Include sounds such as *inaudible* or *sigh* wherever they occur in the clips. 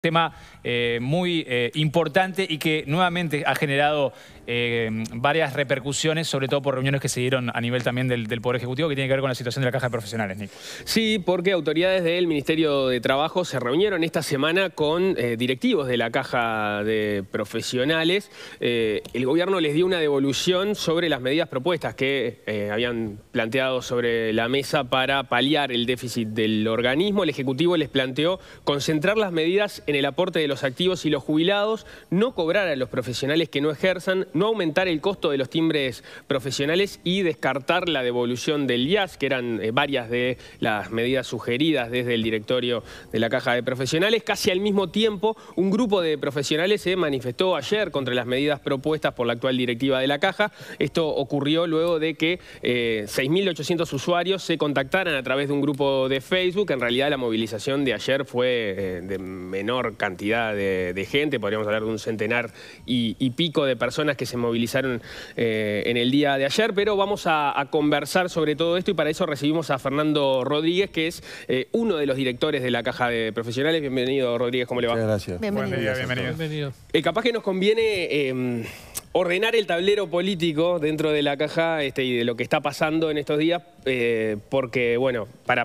tema eh, muy eh, importante y que nuevamente ha generado eh, varias repercusiones, sobre todo por reuniones que se dieron a nivel también del, Poder Ejecutivo, que tiene que ver con la situación de la Caja de Profesionales, Nick. Sí, porque autoridades del Ministerio de Trabajo se reunieron esta semana con directivos de la Caja de Profesionales. el gobierno les dio una devolución sobre las medidas propuestas que habían planteado sobre la mesa para paliar el déficit del organismo. El Ejecutivo les planteó concentrar las medidas en el aporte de los activos y los jubilados, no cobrar a los profesionales que no ejerzan, no aumentar el costo de los timbres profesionales y descartar la devolución del IAS, que eran eh, varias de las medidas sugeridas desde el directorio de la Caja de Profesionales. Casi al mismo tiempo, un grupo de profesionales se manifestó ayer contra las medidas propuestas por la actual directiva de la Caja. Esto ocurrió luego de que 6.800 eh, usuarios se contactaran a través de un grupo de Facebook. En realidad la movilización de ayer fue eh, de menor cantidad de, gente, podríamos hablar de un centenar y, pico de personas que se movilizaron eh, en el día de ayer, pero vamos a, conversar sobre todo esto y para eso recibimos a Fernando Rodríguez, que es eh, uno de los directores de la Caja de Profesionales. Bienvenido, Rodríguez, ¿cómo le va? gracias. Buen día, bienvenido. bienvenido. Eh, capaz que nos conviene em, ordenar el tablero político dentro de la caja este, y de lo que está pasando en estos días, eh, porque, bueno, para,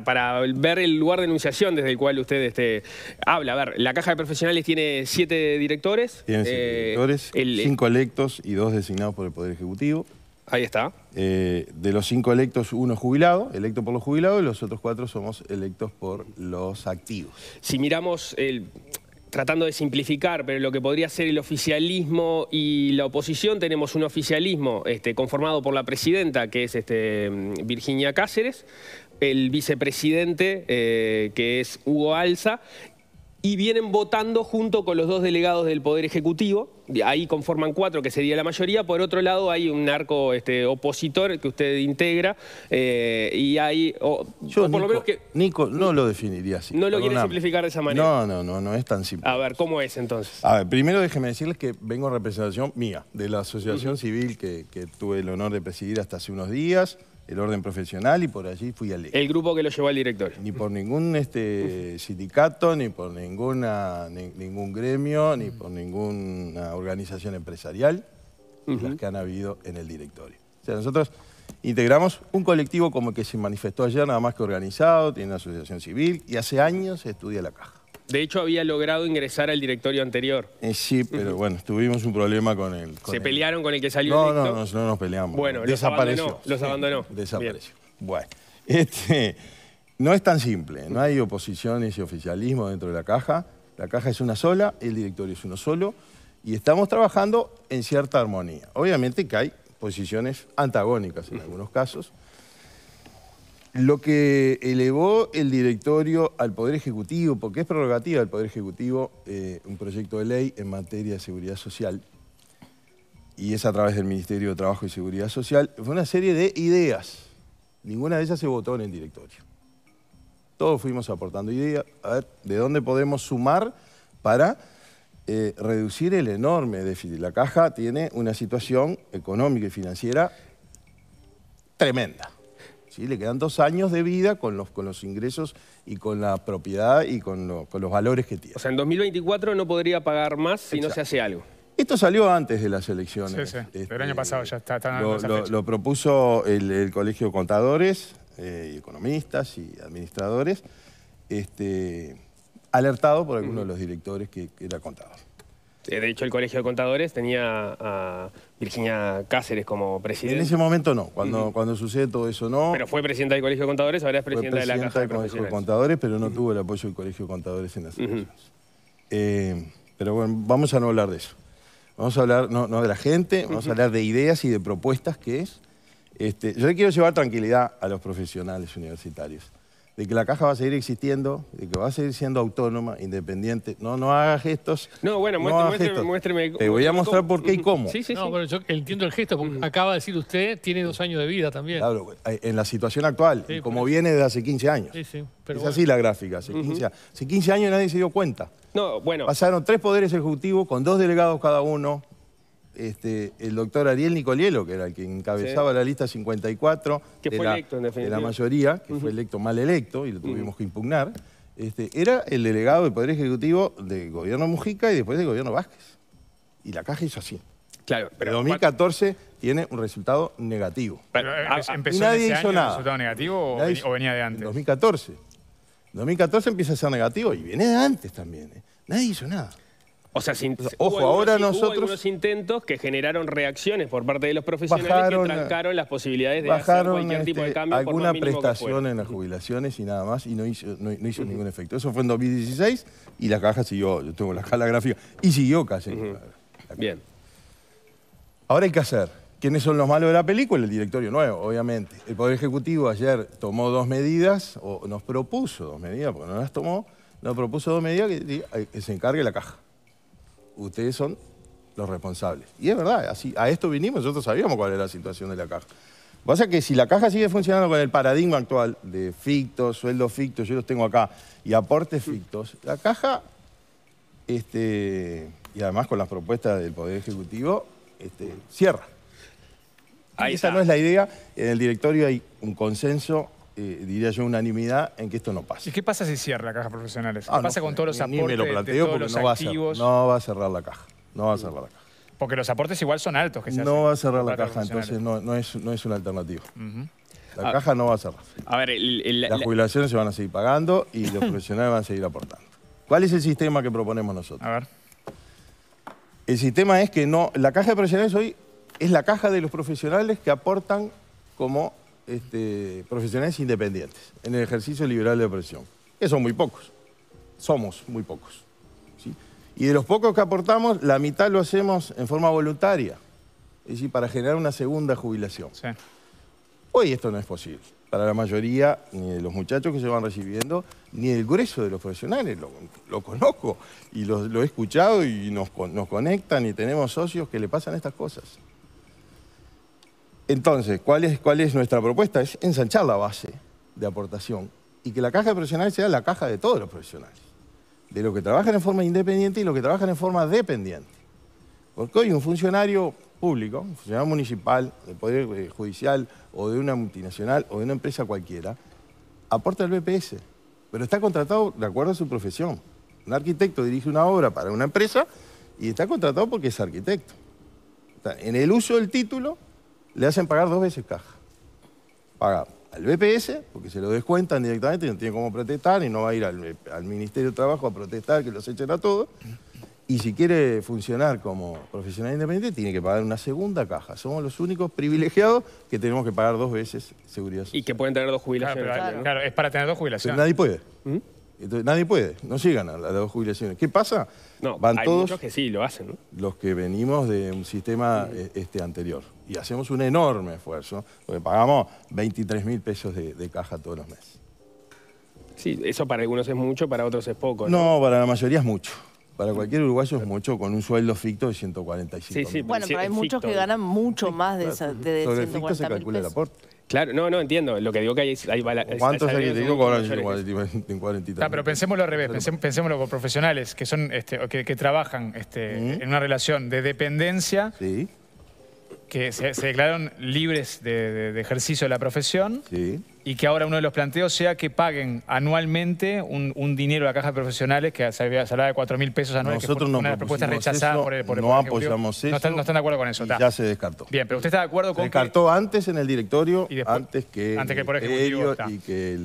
ver el lugar de enunciación desde el cual usted este, habla. A ver, la caja de profesionales tiene siete directores. Eh, eh, cinco electos y dos designados por el Poder Ejecutivo. Ahí está. de los cinco electos, uno jubilado, electo por los jubilados, y los otros cuatro somos electos por los activos. Si miramos el tratando de simplificar, pero lo que podría ser el oficialismo y la oposición, tenemos un oficialismo este, conformado por la presidenta, que es este, Virginia Cáceres, el vicepresidente, eh, que es Hugo Alza, y vienen votando junto con los dos delegados del Poder Ejecutivo. Ahí conforman cuatro, que sería la mayoría. Por otro lado, hay un arco este, opositor que usted integra eh, y hay... Yo, Nico, que, Nico, no lo definiría así. ¿No lo quiere simplificar de esa manera? No, no, no, no es tan simple. A ver, ¿cómo es entonces? A ver, primero déjeme decirles que vengo en representación mía, de la asociación civil que tuve el honor de presidir hasta hace unos días el orden profesional y por allí fui al El grupo que lo llevó al directorio. Ni por ningún este, sindicato, ni por ninguna, ningún gremio, ni por ninguna organización empresarial, las que han habido en el directorio. O sea, nosotros integramos un colectivo como el que se manifestó ayer, nada más que organizado, tiene una asociación civil y hace años estudia la caja. De hecho, había logrado ingresar al directorio anterior. Eh, sí, pero bueno, tuvimos un problema con él. ¿Se pelearon con el que salió no, No, no, no nos peleamos. Bueno, desapareció. Los abandonó. desapareció. Bueno, este, no es tan simple. No hay oposiciones y oficialismo dentro de la caja. La caja es una sola, el directorio es uno solo. Y estamos trabajando en cierta armonía. Obviamente que hay posiciones antagónicas en algunos casos lo que elevó el directorio al Poder Ejecutivo, porque es prerrogativa del Poder Ejecutivo eh, un proyecto de ley en materia de seguridad social, y es a través del Ministerio de Trabajo y Seguridad Social, fue una serie de ideas. Ninguna de ellas se votó en el directorio. Todos fuimos aportando ideas, a ver, de dónde podemos sumar para eh, reducir el enorme déficit. La caja tiene una situación económica y financiera tremenda. Le quedan dos años de vida con los, con los ingresos y con la propiedad y con, los valores que tiene. O sea, en 2024 no podría pagar más si no se hace algo. Esto salió antes de las elecciones. Sí, sí. Pero el este, año pasado ya está. lo, propuso el, Colegio de Contadores, eh, economistas y administradores, este, alertado por algunos de los directores que, que era contador. Eh, de hecho, el Colegio de Contadores tenía a Virginia Cáceres como presidenta. En ese momento no, cuando, sucede todo eso no. Pero fue presidenta del Colegio de Contadores, ahora es presidenta, de la Caja del Colegio de Contadores, pero no tuvo el apoyo del Colegio de Contadores en las elecciones. Eh, pero bueno, vamos a no hablar de eso. Vamos a hablar no, de la gente, vamos a hablar de ideas y de propuestas que es. Este, yo le quiero llevar tranquilidad a los profesionales universitarios de que la caja va a seguir existiendo, de que va a seguir siendo autónoma, independiente. No, no haga gestos. No, bueno, muéstreme, muéstreme, Te voy a mostrar por qué y cómo. Sí, sí, no, sí. pero yo entiendo el gesto, porque mm. acaba de decir usted, tiene dos años de vida también. Claro, eh, en la situación actual, como viene de hace 15 años. Sí, sí. Pero es así la gráfica, hace 15, hace 15 años nadie se dio cuenta. No, bueno. Pasaron tres poderes ejecutivos con dos delegados cada uno, este, el doctor Ariel Nicolielo, que era el que encabezaba la lista 54 de, la, mayoría, que fue electo mal electo y lo tuvimos que impugnar, este, era el delegado del Poder Ejecutivo del gobierno Mujica y después del gobierno Vázquez. Y la caja hizo así. Claro, pero 2014 tiene un resultado negativo. Eh, eh, ah, ah, ¿Empezó nadie en ese año nada. resultado negativo o, venía de antes? 2014. 2014 empieza a ser negativo y viene de antes también. Eh. Nadie hizo nada. O sea, ojo, ahora nosotros... Hubo intentos que generaron reacciones por parte de los profesionales que trancaron las posibilidades de hacer cualquier este, tipo de cambio. Alguna prestación en las jubilaciones y nada más, y no hizo, ningún efecto. Eso fue en 2016 y la caja siguió, yo tengo la cala gráfica, y siguió casi. Bien. Ahora hay que hacer. ¿Quiénes son los malos de la película? El directorio nuevo, obviamente. El Poder Ejecutivo ayer tomó dos medidas, o nos propuso dos medidas, porque no las tomó, nos propuso dos medidas que eh, se encargue la caja ustedes son los responsables. Y es verdad, así, a esto vinimos, nosotros sabíamos cuál era la situación de la caja. Lo que pasa es que si la caja sigue funcionando con el paradigma actual de fictos, sueldos fictos, yo los tengo acá, y aportes fictos, la caja, este, y además con las propuestas del Poder Ejecutivo, este, cierra. Ahí esa no es la idea. En el directorio hay un consenso eh, diría yo, unanimidad en que esto no pasa. ¿Y qué pasa si cierra la caja profesional? Ah, ¿Qué pasa con todos los aportes? Ni me lo no va, a cerrar, la caja. No va a cerrar la caja. Porque los aportes igual son altos que No va a cerrar la, caja, entonces no, es, una alternativa. La caja no va a cerrar. A ver, las jubilaciones se van a seguir pagando y los *laughs* profesionales van a seguir aportando. ¿Cuál es el sistema que proponemos nosotros? A ver. El sistema es que no, la caja de profesionales hoy es la caja de los profesionales que aportan como este, profesionales independientes en el ejercicio liberal de opresión. Que son muy pocos. Somos muy pocos. Y de los pocos que aportamos, la mitad lo hacemos en forma voluntaria. Es decir, para generar una segunda jubilación. Sí. Hoy esto no es posible. Para la mayoría, ni de los muchachos que se van recibiendo, ni el grueso de los profesionales. Lo, conozco y lo, he escuchado y nos conectan y tenemos socios que le pasan estas cosas. Entonces, ¿cuál es, nuestra propuesta? Es ensanchar la base de aportación y que la caja de profesionales sea la caja de todos los profesionales, de los que trabajan en forma independiente y los que trabajan en forma dependiente. Porque hoy un funcionario público, un funcionario municipal, de Poder eh, Judicial o de una multinacional o de una empresa cualquiera, aporta el BPS, pero está contratado de acuerdo a su profesión. Un arquitecto dirige una obra para una empresa y está contratado porque es arquitecto. En el uso del título le hacen pagar dos veces caja. Paga al BPS, porque se lo descuentan directamente, y no tiene cómo protestar y no va a ir al, Ministerio de Trabajo a protestar que los echen a todos. Y si quiere funcionar como profesional independiente, tiene que pagar una segunda caja. Somos los únicos privilegiados que tenemos que pagar dos veces seguridad social. Y que pueden tener dos jubilaciones. Claro, es para tener dos jubilaciones. nadie puede. ¿Mm? Entonces, nadie puede, no llegan a las dos jubilaciones. ¿Qué pasa? No, Van hay todos muchos que sí lo hacen. Los que venimos de un sistema eh, este, anterior. Y hacemos un enorme esfuerzo, porque pagamos 23 mil pesos de, caja todos los meses. Sí, eso para algunos es mucho, para otros es poco. No, no para la mayoría es mucho. Para cualquier uruguayo es mucho, con un sueldo ficto de 145 sí, sí, Bueno, pero hay muchos que ganan mucho más de, esa, de Claro, no, no, entiendo. Lo que digo que hay... hay ¿Cuántos hay que te digo cobran en cuarentita? pero pensémoslo al revés, Pensemos pensémoslo con profesionales que son este, que, que trabajan este, mm. en una relación de dependencia... Sí que se, declararon libres de, ejercicio de la profesión y que ahora uno de los planteos sea que paguen anualmente un, dinero a la caja de profesionales que se había- de 4 mil pesos anuales, Nosotros no una propuesta por no apoyamos eso. No están, de acuerdo con eso. ya se descartó. Bien, pero usted está de acuerdo con que- descartó antes en el directorio, Y después- antes que ellos el y que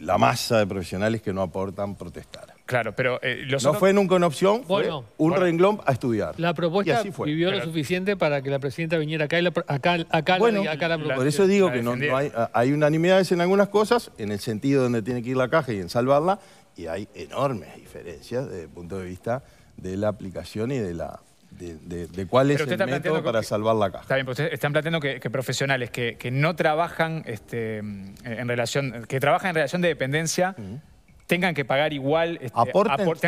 la masa de profesionales que no aportan protestara. Claro, pero... Eh, no fue nunca una opción, fue un renglón a estudiar. La propuesta vivió lo suficiente para que la presidenta viniera acá y acá, acá, acá la propuesta. Por eso digo que hay, unanimidades en algunas cosas, en el sentido donde tiene que ir la caja y en salvarla, y hay enormes diferencias desde el punto de vista de la aplicación y de la de, cuál es el método para salvar la caja. Está bien, pues ustedes están planteando que, profesionales que, no trabajan este, en relación, que trabajan en relación de dependencia tengan que pagar igual, este,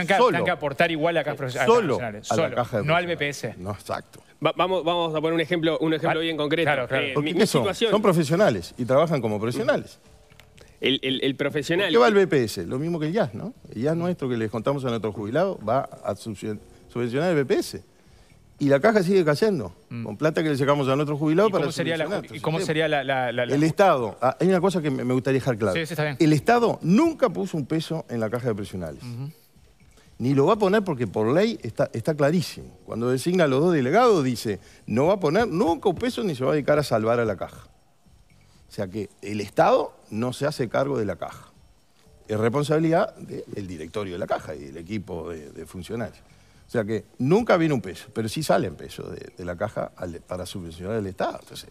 que, aportar igual a cajas profesionales. Solo, la caja no al BPS. No, exacto. vamos, vamos a poner un ejemplo, un ejemplo bien concreto. Eh, son? profesionales y trabajan como profesionales. El, profesional... ¿Qué va el BPS? Lo mismo que el jazz, ¿no? El jazz nuestro que les contamos a nuestros jubilado va a subvencionar el BPS. Y la caja sigue cayendo, mm. con plata que le sacamos a nuestros jubilados para... Cómo sería la, este ¿Y cómo sería la, El Estado, ah, hay una cosa que me, gustaría dejar claro. El Estado nunca puso un peso en la caja de presionales. Ni lo va a poner porque por ley está, clarísimo. Cuando designa a los dos delegados dice, no va a poner nunca un peso ni se va a dedicar a salvar a la caja. O sea que el Estado no se hace cargo de la caja. Es responsabilidad del directorio de la caja y del equipo de funcionarios. O sea que nunca viene un peso, pero sí salen pesos de, la caja para subvencionar al Estado. Entonces,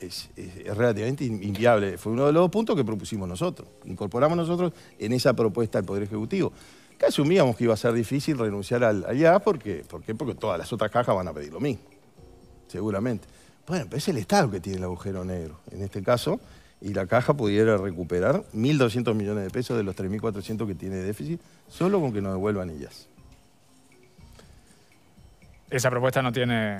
es, relativamente inviable. Fue uno de los puntos que propusimos nosotros. Incorporamos nosotros en esa propuesta al Poder Ejecutivo. Que asumíamos que iba a ser difícil renunciar al, al IAS porque, ¿por porque todas las otras cajas van a pedir lo mismo, seguramente. Bueno, pero es el Estado que tiene el agujero negro, en este caso, y la caja pudiera recuperar 1.200 millones de pesos de los 3.400 que tiene déficit solo con que nos devuelvan ellas. Esa propuesta no tiene...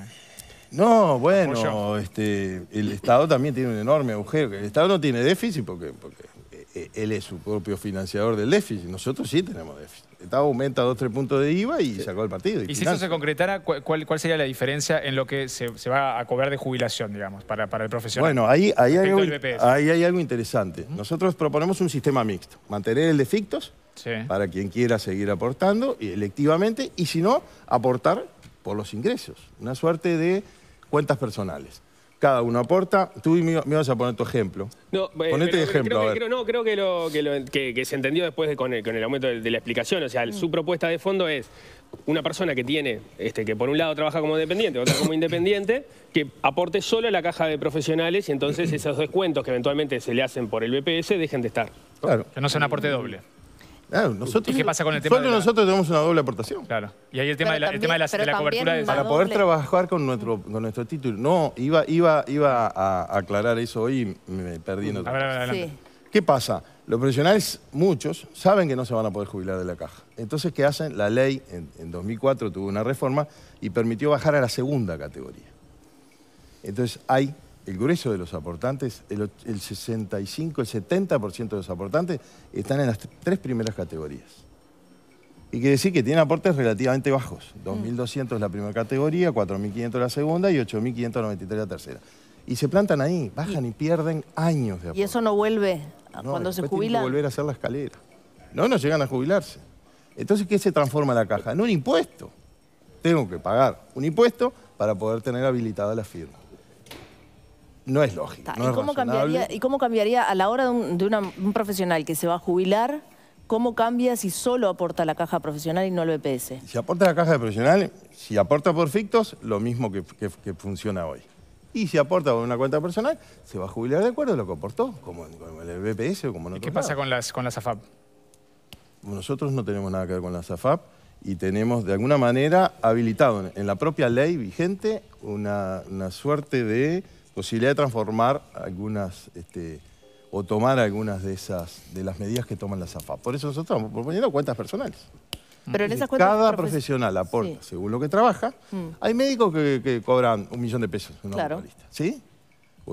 No, bueno, este, el Estado también tiene un enorme agujero. El Estado no tiene déficit porque, porque eh, eh, él es su propio financiador del déficit. Nosotros sí tenemos déficit. El Estado aumenta dos, tres puntos de IVA y sacó el partido. Y, si eso se concretara, ¿cuál, ¿cuál, sería la diferencia en lo que se, va a cobrar de jubilación, digamos, para, para el profesional? Bueno, ahí, hay algo, ahí, hay algo, interesante. Nosotros proponemos un sistema mixto. Mantener el de fictos para quien quiera seguir aportando electivamente y si no, aportar por los ingresos, una suerte de cuentas personales. Cada uno aporta, tú y me vas a poner tu ejemplo. No, eh, Ponete ejemplo. Creo, no, creo que, se entendió después con, el, aumento de, la explicación. O sea, mm. su propuesta de fondo es una persona que tiene, este, que por un lado trabaja como dependiente, otra como independiente, que aporte solo a la caja de profesionales y entonces esos descuentos que eventualmente se le hacen por el BPS dejen de estar. Claro. Que no sea un aporte doble nosotros, qué pasa con el tema Solo nosotros tenemos una doble aportación. Claro. Y ahí el tema de la, de la, cobertura Para poder trabajar con nuestro, con nuestro título. No, iba, iba, iba a aclarar eso hoy perdiendo... me perdí ¿Qué pasa? Los profesionales, muchos, saben que no se van a poder jubilar de la caja. Entonces, ¿qué hacen? La ley en, en 2004 tuvo una reforma y permitió bajar a la segunda categoría. Entonces, hay el grueso de los aportantes, el, 65, el 70% de los aportantes están en las tres primeras categorías. Y quiere decir que tienen aportes relativamente bajos. 2.200 mm. es la primera categoría, 4.500 la segunda y 8.593 la tercera. Y se plantan ahí, bajan y, pierden años de aportes. ¿Y eso no vuelve cuando se jubilan? No, volver a hacer la escalera. No, no llegan a jubilarse. Entonces, ¿qué se transforma la caja? En un impuesto. Tengo que pagar un impuesto para poder tener habilitada la firma. No es lógico. ¿Y, cómo cambiaría, ¿Y cómo cambiaría a la hora de, un, profesional que se va a jubilar? ¿Cómo cambia si solo aporta la caja profesional y no el BPS? Si aporta la caja profesional, si aporta por fictos, lo mismo que, funciona hoy. Y si aporta con una cuenta personal, se va a jubilar de acuerdo a lo que aportó, como, el BPS o como no. ¿Qué pasa con las, con las AFAP? Nosotros no tenemos nada que ver con la AFAP y tenemos de alguna manera habilitado en la propia ley vigente una suerte de posibilidad de transformar algunas este, o tomar algunas de esas de las medidas que toman las AFAP. Por eso nosotros estamos proponiendo cuentas personales. Mm. Pero en esas Cada profesional aporta según lo que trabaja. Mm. Hay médicos que, cobran un millón de pesos. ¿Sí?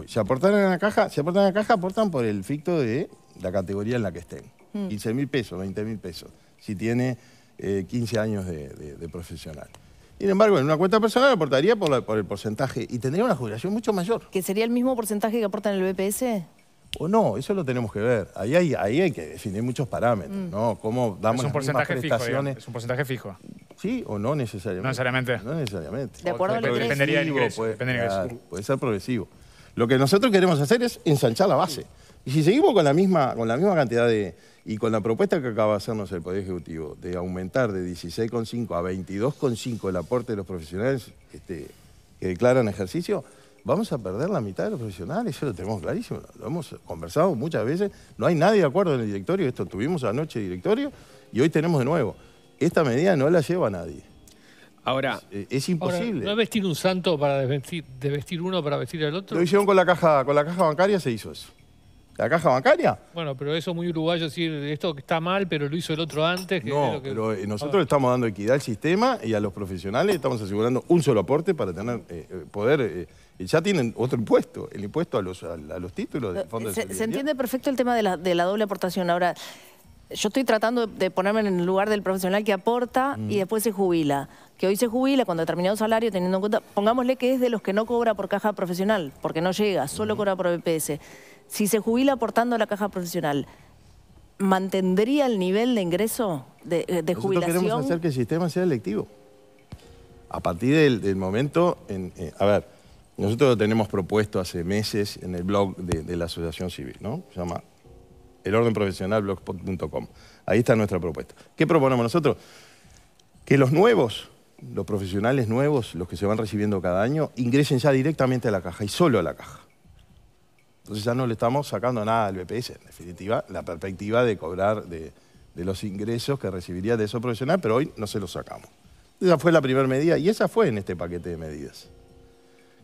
si aportan en la caja, aportan la caja, aportan por el ficto de la categoría en la que estén. 15 mm. mil pesos, 20 mil pesos. Si tiene 15 eh, años de profesional. Sin embargo, en una cuenta personal aportaría por, el porcentaje y tendría una jubilación mucho mayor. ¿Que sería el mismo porcentaje que aporta en el BPS? O no, eso lo tenemos que ver. Ahí hay, que definir muchos parámetros, mm. ¿no? Cómo damos es un porcentaje prestaciones. es un porcentaje fijo. Sí o no necesariamente. No necesariamente. De acuerdo dependería del dependería del ingreso. puede ser progresivo. Lo que nosotros queremos hacer es ensanchar la base. Y si seguimos con la misma, con la misma cantidad de, y con la propuesta que acaba de hacernos el Poder Ejecutivo de aumentar de 16,5 a 22,5 el aporte de los profesionales este, que declaran ejercicio, vamos a perder la mitad de los profesionales, eso lo tenemos clarísimo, lo hemos conversado muchas veces, no hay nadie de acuerdo en el directorio, esto tuvimos anoche directorio y hoy tenemos de nuevo. Esta medida no la lleva nadie. Ahora, es, eh, imposible. no es vestir un santo para desvestir, desvestir uno para vestir al otro. Lo hicieron con la caja, con la caja bancaria se hizo eso la caja bancaria. Bueno, pero eso muy uruguayo decir esto que está mal, pero lo hizo el otro antes. no, pero eh, nosotros le estamos dando equidad al sistema y a los profesionales estamos asegurando un solo aporte para tener eh, eh, poder. y ya tienen otro impuesto, el impuesto a los, a, los títulos Fondo se, de Se entiende perfecto el tema de la, doble aportación. Ahora, yo estoy tratando de ponerme en el lugar del profesional que aporta y mm. después se jubila. Que hoy se jubila cuando con determinado salario, teniendo en cuenta, pongámosle que es de los que no cobra por caja profesional, porque no llega, solo mm. cobra por BPS si se jubila aportando a la caja profesional, ¿mantendría el nivel de ingreso de, jubilación? Eh, nosotros queremos hacer que el sistema sea electivo. A partir del, momento, eh, a ver, nosotros lo tenemos propuesto hace meses en el blog de, la Asociación Civil, ¿no? Se llama el profesional blogspot.com. Ahí está nuestra propuesta. ¿Qué proponemos nosotros? Que los nuevos, los profesionales nuevos, los que se van recibiendo cada año, ingresen ya directamente a la caja y solo a la caja. Entonces ya no le estamos sacando nada al BPS, en definitiva, la perspectiva de cobrar de, los ingresos que recibiría de eso profesional, pero hoy no se los sacamos. Esa fue la primera medida y esa fue en este paquete de medidas.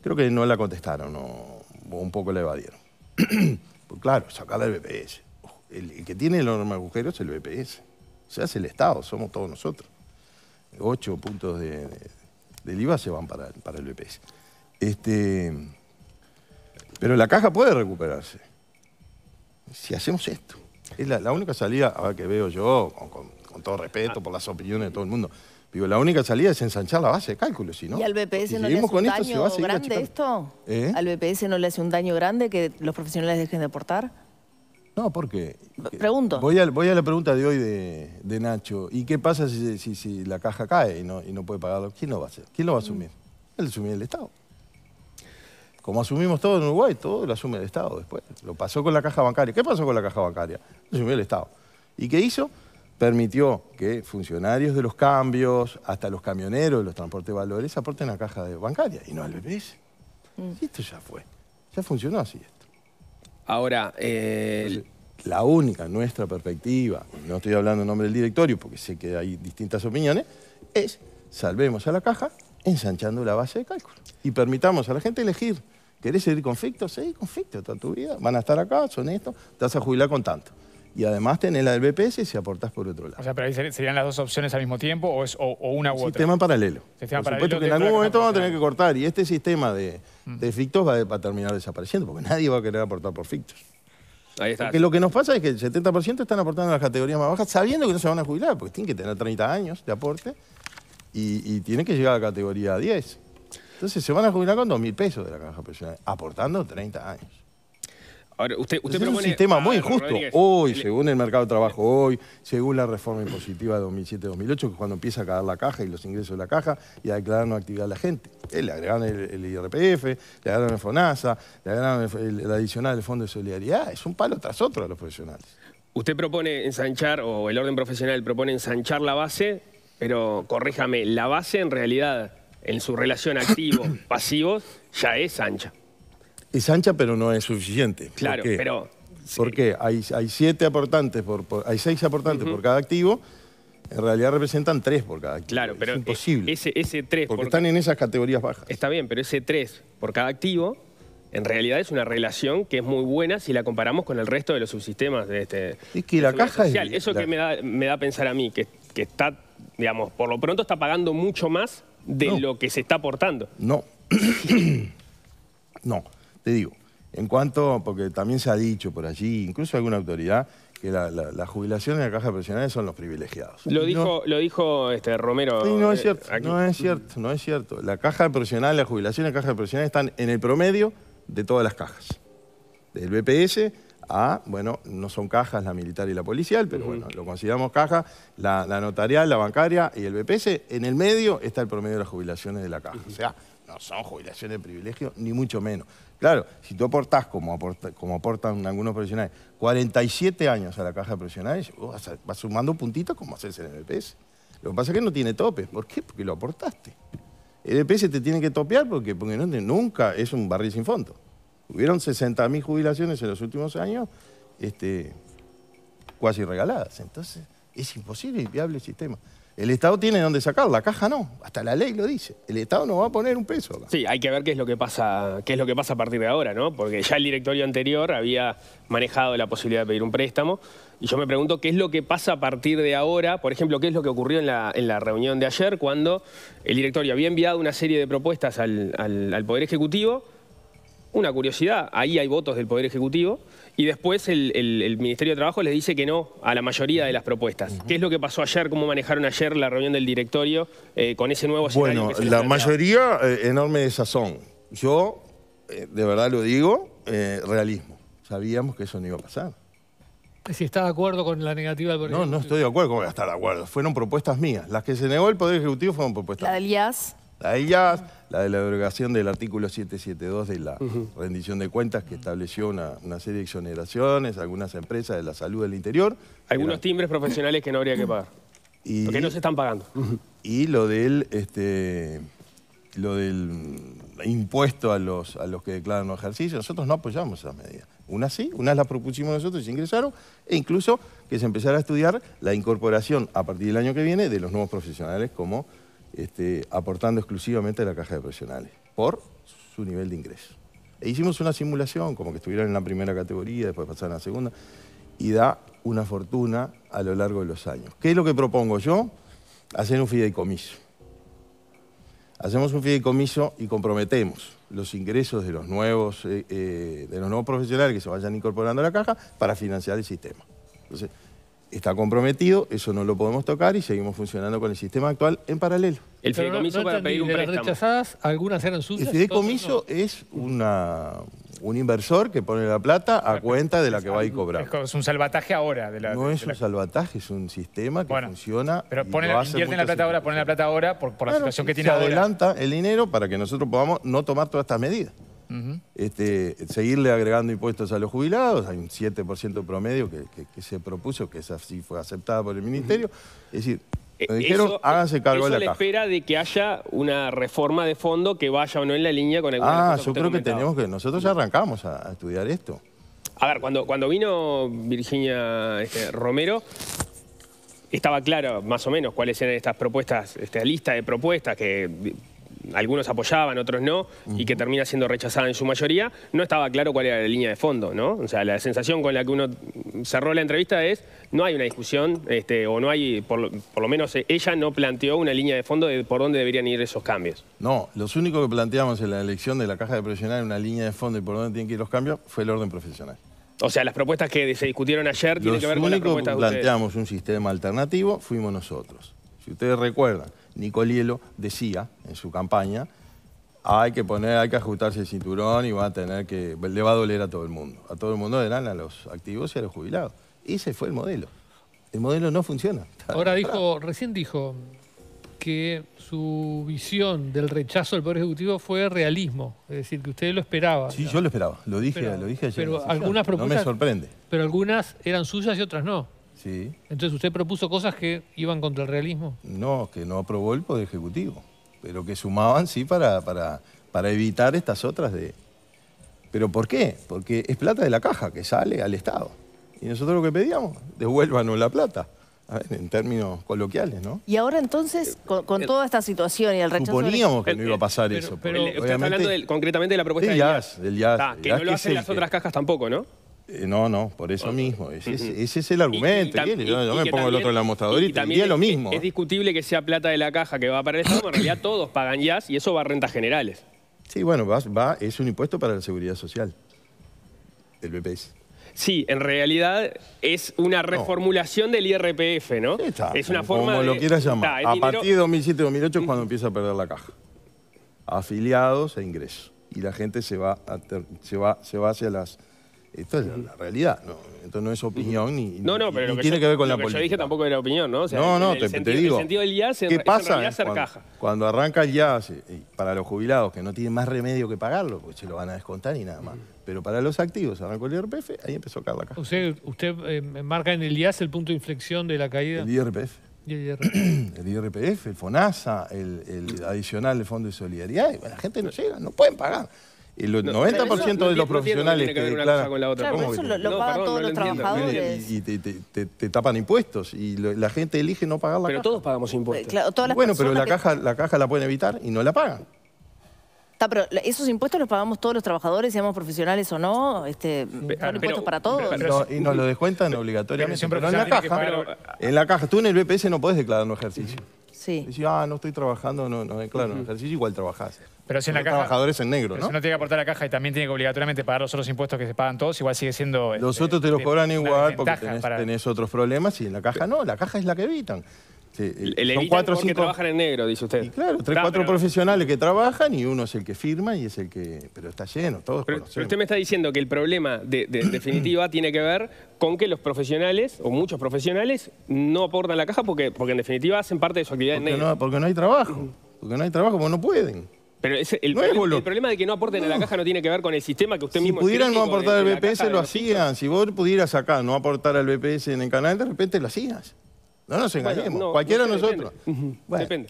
Creo que no la contestaron o, un poco la evadieron. *clears throat* pues claro, saca del BPS. El, que tiene el enorme agujero es el BPS. O sea, es el Estado, somos todos nosotros. Ocho puntos del IVA se van para, para el BPS. Este, pero la caja puede recuperarse. Si hacemos esto. Es la, única salida ahora que veo yo, con, todo respeto por las opiniones de todo el mundo. Digo, la única salida es ensanchar la base de cálculo, si no. ¿Y al BPS no le hace un daño grande esto? ¿Eh? ¿Al BPS no le hace un daño grande que los profesionales dejen de aportar? No, porque... Pregunto. Voy a, voy a, la pregunta de hoy de, Nacho. ¿Y qué pasa si, la caja cae y no, puede pagarlo? ¿Quién lo va a hacer? ¿Quién lo va a asumir? El mm. asumir el Estado. Como asumimos todo en Uruguay, todo lo asume el Estado después. Lo pasó con la caja bancaria. ¿Qué pasó con la caja bancaria? Lo asumió el Estado. ¿Y qué hizo? Permitió que funcionarios de los cambios, hasta los camioneros los transportes de valores, aporten a la caja bancaria y no al BPS. Mm. Y esto ya fue. Ya funcionó así esto. Ahora, eh, la única, nuestra perspectiva, no estoy hablando en nombre del directorio porque sé que hay distintas opiniones, es salvemos a la caja ensanchando la base de cálculo y permitamos a la gente elegir. ¿Querés seguir conflictos, Sí, conflicto toda tu vida. Van a estar acá, son estos, te vas a jubilar con tanto. Y además tenés la del BPS si aportás por otro lado. O sea, pero serían las dos opciones al mismo tiempo o, es, una u otra. Sistema paralelo. por que en algún momento vamos a tener que cortar. Y este sistema de, mm. de fictos va, a terminar desapareciendo porque nadie va a querer aportar por fictos. Ahí está. lo que nos pasa es que el 70% están aportando a las categorías más bajas sabiendo que no se van a jubilar, porque tienen que tener 30 años de aporte y, y tienen que llegar a la categoría 10. Entonces se van a jubilar con 2.000 pesos de la caja profesional, aportando 30 años. Ahora, usted, es un sistema muy injusto. Hoy, según el mercado de trabajo hoy, según la reforma impositiva de 2007-2008, que es cuando empieza a caer la caja y los ingresos de la caja y a declarar no actividad a la gente. Eh, le agregaron el, IRPF, le agregan el FONASA, le agregan adicional del Fondo de Solidaridad. Es un palo tras otro a los profesionales. Usted propone ensanchar, o el orden profesional propone ensanchar la base, pero corríjame, la base en realidad en su relación activo-pasivos *coughs* ya es ancha. Es ancha, pero no es suficiente. Claro, ¿Por pero... Porque hay, hay siete aportantes, por, hay seis aportantes por cada activo, en realidad representan tres por cada activo. Claro, pero es eh, imposible. Ese, ese tres porque están en esas categorías bajas. Está bien, pero ese tres por cada activo en realidad es una relación que es muy buena si la comparamos con el resto de los subsistemas de este. Es que la caja es. Eso que me da, a pensar a mí, que, que está, digamos, por lo pronto está pagando mucho más de lo que se está aportando. No, *clears throat* no, te digo, en cuanto, porque también se ha dicho por allí, incluso alguna autoridad, que la, jubilación de la caja de son los privilegiados. Lo dijo, lo dijo este, Romero. Sí, no es eh, cierto, no es cierto, no es cierto. La caja de profesional, la jubilación en la caja de profesional están en el promedio de todas las cajas. Del BPS Ah, bueno, no son cajas la militar y la policial, pero bueno, lo consideramos caja, la, notarial, la bancaria y el BPS. En el medio está el promedio de las jubilaciones de la caja. O sea, no son jubilaciones de privilegio, ni mucho menos. Claro, si tú aportás, como, aportan algunos profesionales, 47 años a la caja de profesionales, vas, sumando puntitos como haces en el BPS. Lo que pasa es que no tiene tope. ¿Por qué? Porque lo aportaste. El BPS te tiene que topear porque, nunca es un barril sin fondo. Hubieron 60.000 jubilaciones en los últimos años, este, cuasi regaladas. Entonces, es imposible y viable el sistema. El Estado tiene dónde sacar, la caja no. Hasta la ley lo dice. El Estado no va a poner un peso. Sí, hay que ver qué es lo que pasa, qué es lo que pasa a partir de ahora, ¿no? Porque ya el directorio anterior había manejado la posibilidad de pedir un préstamo. Y yo me pregunto qué es lo que pasa a partir de ahora, por ejemplo, qué es lo que ocurrió en la, en la reunión de ayer cuando el directorio había enviado una serie de propuestas al Poder Ejecutivo una curiosidad, ahí hay votos del Poder Ejecutivo y después el, Ministerio de Trabajo les dice que no a la mayoría de las propuestas. ¿Qué es lo que pasó ayer? ¿Cómo manejaron ayer la reunión del directorio eh, con ese nuevo Bueno, la mayoría, eh, enorme desazón. Yo, eh, de verdad lo digo, realismo. Sabíamos que eso no iba a pasar. Si está de acuerdo con la negativa del Poder No, Ejecutivo. no estoy de acuerdo. que voy a estar de acuerdo? Fueron propuestas mías. Las que se negó el Poder Ejecutivo fueron propuestas. La la de la de la derogación del artículo 772 de la rendición de cuentas que estableció una, serie de exoneraciones, algunas empresas de la salud del interior. Algunos timbres profesionales que no habría que pagar. Y, porque no se están pagando. Y lo del, este, lo del impuesto a los, a los que declaran los ejercicios, nosotros no apoyamos esas medidas. Unas sí, unas las propusimos nosotros y se ingresaron, e incluso que se empezara a estudiar la incorporación a partir del año que viene de los nuevos profesionales como este, aportando exclusivamente a la caja de profesionales por su nivel de ingreso. E hicimos una simulación, como que estuvieran en la primera categoría, después pasaron a la segunda, y da una fortuna a lo largo de los años. ¿Qué es lo que propongo yo? Hacer un fideicomiso. Hacemos un fideicomiso y comprometemos los ingresos de los nuevos, eh, eh, de los nuevos profesionales que se vayan incorporando a la caja para financiar el sistema. Entonces, está comprometido, eso no lo podemos tocar y seguimos funcionando con el sistema actual en paralelo. El fideicomiso para pedir un préstamo. rechazadas, algunas eran suyas. El fideicomiso es una, un inversor que pone la plata a cuenta de la que va a ir cobrar. Es un salvataje ahora. De la, no es un salvataje, es un sistema que funciona. Pero pone la, invierten la plata ahora, pone la plata ahora por, la situación que tiene ahora. Se adelanta el dinero para que nosotros podamos no tomar todas estas medidas. Este, seguirle agregando impuestos a los jubilados, hay un 7% promedio que, se propuso, que esa sí fue aceptada por el Ministerio. Es decir, eh, dijeron, cargo de la, espera de que haya una reforma de fondo que vaya o no en la línea con el... Ah, yo creo que tenemos que... Nosotros ya arrancamos a, estudiar esto. A ver, cuando, cuando vino Virginia este, Romero, estaba claro más o menos cuáles eran estas propuestas, esta lista de propuestas que algunos apoyaban, otros no, y que termina siendo rechazada en su mayoría, no estaba claro cuál era la línea de fondo, ¿no? O sea, la sensación con la que uno cerró la entrevista es, no hay una discusión, este, o no hay, por, lo menos eh, ella no planteó una línea de fondo de por dónde deberían ir esos cambios. No, los únicos que planteamos en la elección de la caja de presionar una línea de fondo y por dónde tienen que ir los cambios fue el orden profesional. O sea, las propuestas que se discutieron ayer tienen que ver con las propuestas de planteamos un sistema alternativo, fuimos nosotros. Si ustedes recuerdan, Nicolielo decía en su campaña, hay que poner, hay que ajustarse el cinturón y va a tener que, le va a doler a todo el mundo. A todo el mundo eran a los activos y a los jubilados. Ese fue el modelo. El modelo no funciona. Ahora *laughs* dijo, recién dijo que su visión del rechazo del Poder Ejecutivo fue realismo, es decir, que usted lo esperaba. Sí, yo lo esperaba, lo dije, lo dije ayer. Pero algunas propuestas, no me sorprende. Pero algunas eran suyas y otras no. Entonces, ¿usted propuso cosas que iban contra el realismo? No, que no aprobó el Poder Ejecutivo, pero que sumaban, sí, para, para, para evitar estas otras de... ¿Pero por qué? Porque es plata de la caja que sale al Estado. Y nosotros lo que pedíamos, devuélvanos la plata. A ver, en términos coloquiales, ¿no? Y ahora entonces, eh, con, eh, toda esta situación y el rechazo... Suponíamos que eh, no iba a pasar eso. Pero, usted está hablando concretamente de la propuesta del, IAS Del que, no lo hacen las otras cajas tampoco, ¿no? Eh, no, no, por eso mismo. Ese, es, el argumento. yo, me pongo el otro en la mostradora y, también es, lo mismo. Es, discutible que sea plata de la caja que va para el Estado, pero en realidad *coughs* todos pagan ya y eso va a rentas generales. Sí, bueno, va, es un impuesto para la seguridad social, el BPS. Sí, en realidad es una reformulación del IRPF, ¿no? es una forma como lo quieras llamar. a partir de 2007-2008 es cuando empieza a perder la caja. Afiliados e ingresos. Y la gente se va, se va, se va hacia las esto es la realidad, Esto no es opinión ni, no, no, pero tiene que ver con lo la que yo dije tampoco era opinión, ¿no? no, no, te, sentido, te, digo. sentido del ¿Qué pasa cuando, caja. cuando, arranca el IAS? para los jubilados que no tienen más remedio que pagarlo, pues se lo van a descontar y nada más. Pero para los activos, arrancó el IRPF, ahí empezó a caer la caja. ¿Usted, eh, marca en el IAS el punto de inflexión de la caída? El IRPF. el IRPF? *clears throat* el FONASA, el, el adicional del Fondo de Solidaridad. Y, la gente no llega, no pueden pagar. El 90% de los profesionales que, eso lo, todos los trabajadores. Y, te, tapan impuestos. Y la gente elige no pagar la caja. Pero todos pagamos impuestos. bueno, pero la, caja, la caja la pueden evitar y no la pagan. Está, pero esos impuestos los pagamos todos los trabajadores, seamos profesionales o no, este, impuestos para todos. y nos lo descuentan obligatoriamente. en la caja, en la caja, tú en el BPS no puedes declarar un ejercicio. Sí. ah, no estoy trabajando, no, no, eh, claro, en el ejercicio igual trabajás. Pero si en la caja, trabajadores en negro, ¿no? Si no tiene que aportar la caja y también tiene que obligatoriamente pagar los otros impuestos que se pagan todos, igual sigue siendo... Los este, otros te los este, cobran igual porque tenés, otros problemas y en la caja no, la caja es la que evitan el son cuatro que trabajan en negro, dice usted. claro, tres, cuatro profesionales que trabajan y uno es el que firma y es el que... Pero está lleno, todos Pero, pero usted me está diciendo que el problema de, *clears throat* definitiva tiene que ver con que los profesionales, o muchos profesionales, no aportan la caja porque, porque en definitiva hacen parte de su actividad porque en negro. No, porque no hay trabajo, porque no hay trabajo, porque no pueden. Pero ese, el, problema, de que no aporten a la caja no tiene que ver con el sistema que usted mismo... Si pudieran no aportar al BPS, lo hacían. Si vos pudieras acá no aportar al BPS en el canal, de repente lo hacías. No nos engañemos, cualquiera de nosotros. Depende. bueno,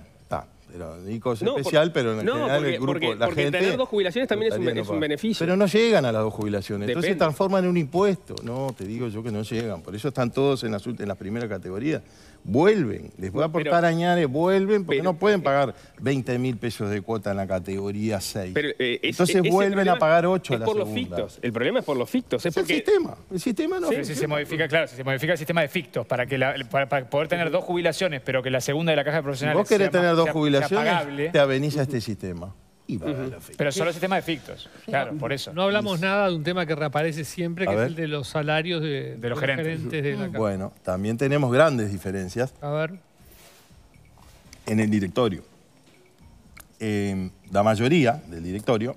Bueno, está. Pero Nico es especial, pero en general el grupo, porque, la gente... tener dos jubilaciones también es un, beneficio. Pero no llegan a las dos jubilaciones, entonces se transforman en un impuesto. No, te digo yo que no llegan, por eso están todos en, la en las primeras categorías vuelven. Les voy a aportar Añares, vuelven, porque no pueden eh, pagar 20 mil pesos de cuota en la categoría 6. Eh, Entonces vuelven a pagar 8 es la segunda. El problema es por los fictos. Es, el sistema. El sistema no. si se modifica, claro, si se modifica el sistema de fictos para que para, poder tener dos jubilaciones, pero que la segunda de la caja de profesionales vos tener dos jubilaciones, te aveniza este sistema. Pero solo ese tema de fictos, claro, por eso. No hablamos nada de un tema que reaparece siempre, que es el de los salarios de, los gerentes, Bueno, también tenemos grandes diferencias. A ver. En el directorio. la mayoría del directorio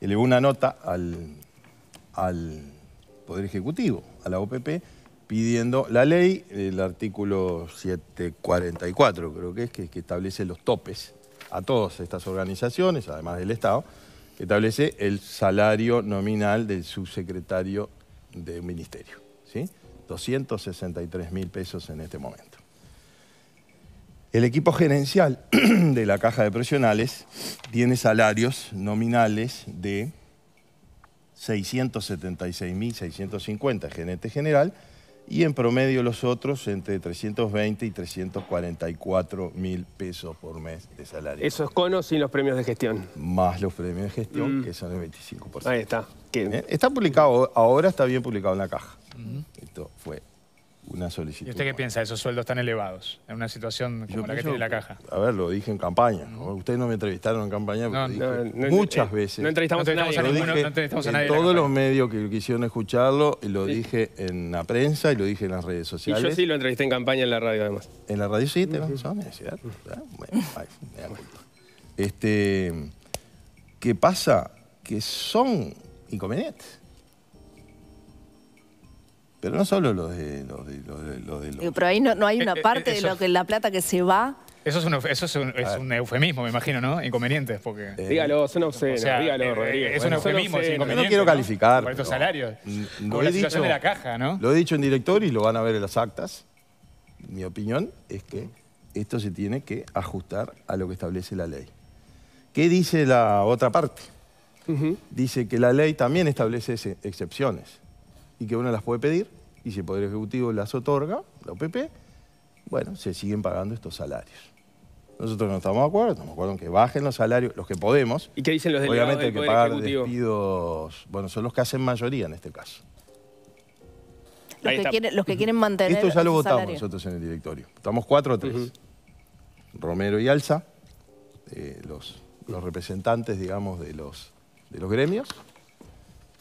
elevó una nota al, Poder Ejecutivo, a la OPP, pidiendo la ley, el artículo 744 creo que es, que establece los topes a todas estas organizaciones, además del Estado, que establece el salario nominal del subsecretario de ministerio. ¿sí? 263 mil pesos en este momento. El equipo gerencial *clears throat* de la caja de presionales tiene salarios nominales de 676.650 gerente general y en promedio los otros entre 320 y 344 mil pesos por mes de salario. Eso Esos conos sin los premios de gestión. Más los premios de gestión, mm. que son el 25%. Ahí está. ¿Eh? Está publicado, ahora está bien publicado en la caja. Esto fue una solicitud. ¿Y usted qué piensa de esos sueldos tan elevados en una situación como la que tiene la caja? A ver, lo dije en campaña. Ustedes no me entrevistaron en campaña, muchas eh, veces. No entrevistamos, a nadie. entrevistamos a nadie en todos los medios que quisieron escucharlo, y lo dije en la prensa y lo dije en las redes sociales. Y yo sí lo entrevisté en campaña en la radio, además. En la radio sí, te vas a Este, ¿Qué pasa? Que son inconvenientes. Pero no solo los de los de, los Pero ahí no, hay una eh, eh, parte de lo que la plata que se va. Eso es un, eso es ah. eufemismo, me imagino, ¿no? Inconveniente, porque... Eh, dígalo, son dígalo, Es un eufemismo, es inconveniente. No quiero calificar. Por estos salarios. Lo la he dicho, la caja, ¿no? Lo he dicho en director y lo van a ver en las actas. Mi opinión es que esto se tiene que ajustar a lo que establece la ley. ¿Qué dice la otra parte? Dice que la ley también establece excepciones y que uno las puede pedir, y si el Poder Ejecutivo las otorga, la OPP, bueno, se siguen pagando estos salarios. Nosotros no estamos de acuerdo, estamos de acuerdo en que bajen los salarios, los que podemos. ¿Y qué dicen los delegados Obviamente hay que pagar despidos, bueno, son los que hacen mayoría en este caso. Los, que quieren, los que quieren mantener Esto ya lo votamos nosotros en el directorio. Estamos cuatro o tres. Romero y Alza, eh, los, los representantes, digamos, de los, de los gremios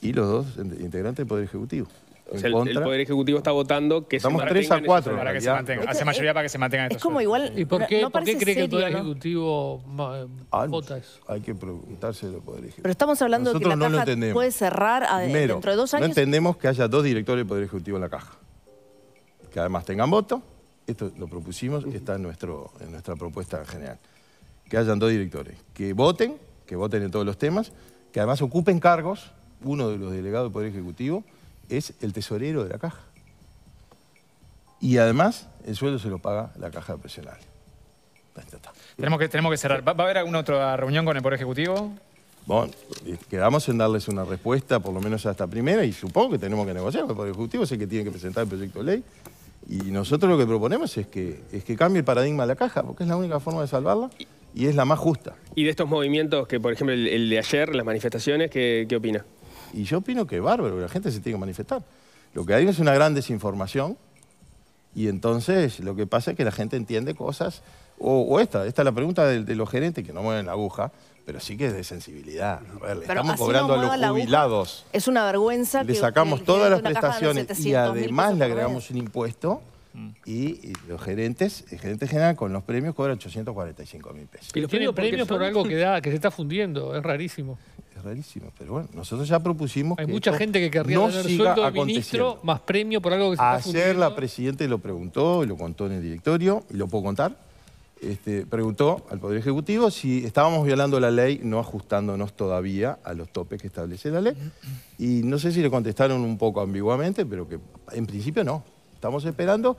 y los dos integrantes del Poder Ejecutivo. O sea, el, Poder Ejecutivo está votando que Estamos se tres a cuatro. Para que se mantenga. Hace mayoría para que se mantenga estos Es como igual. ¿Y por qué, cree que el Poder Ejecutivo eh, vota eso? Hay que preguntarse al Poder Ejecutivo. Pero estamos hablando de que la caja puede cerrar eh, dentro de dos años. No entendemos que haya dos directores del Poder Ejecutivo en la caja. Que además tengan voto. Esto lo propusimos, y está en, nuestra propuesta general. Que hayan dos directores. Que voten, que voten en todos los temas. Que además ocupen cargos uno de los delegados del Poder Ejecutivo, es el tesorero de la caja. Y además, el sueldo se lo paga la caja de presionales. Tenemos que, tenemos que cerrar. ¿Va, a haber alguna otra reunión con el Poder Ejecutivo? Bueno, eh, quedamos en darles una respuesta, por lo menos esta primera, y supongo que tenemos que negociar, con el Poder Ejecutivo sé que tiene que presentar el proyecto de ley. Y nosotros lo que proponemos es que, es que cambie el paradigma de la caja, porque es la única forma de salvarla y es la más justa. ¿Y de estos movimientos que, por ejemplo, el, de ayer, las manifestaciones, qué, qué opina? Y yo opino que es bárbaro, la gente se tiene que manifestar. Lo que hay es una gran desinformación y entonces lo que pasa es que la gente entiende cosas, o, esta, esta es la pregunta de, los gerentes que no mueven la aguja, pero sí que es de sensibilidad. A ver, le estamos cobrando a los jubilados. Es una vergüenza. Le sacamos todas las prestaciones y además le agregamos un impuesto. Y los gerentes, el gerente general con los premios cobra 845 mil pesos. Y los premios, por algo que, da, que se está fundiendo, es rarísimo rarísimo, pero bueno, nosotros ya propusimos Hay mucha gente que querría no tener sueldo de ministro más premio por algo que se Ayer la Presidenta lo preguntó, y lo contó en el directorio, y lo puedo contar, este, preguntó al Poder Ejecutivo si estábamos violando la ley no ajustándonos todavía a los topes que establece la ley. Y no sé si le contestaron un poco ambiguamente, pero que en principio no. Estamos esperando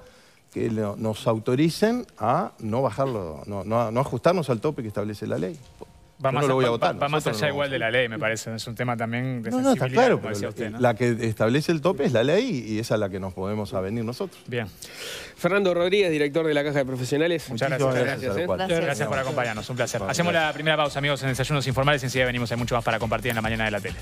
que nos autoricen a no bajarlo, no ajustarnos al tope que establece la ley va más, a votar. allá igual de la ley, me parece. Es un tema también de no, no, está claro, la, que establece el tope es la ley y es a la que nos podemos avenir nosotros. Bien. Fernando Rodríguez, director de la Caja de Profesionales. Muchas gracias. Gracias, gracias, ¿eh? por acompañarnos, un placer. Hacemos la primera pausa, amigos, en Desayunos Informales. Enseguida venimos, hay mucho más para compartir en la mañana de la tele.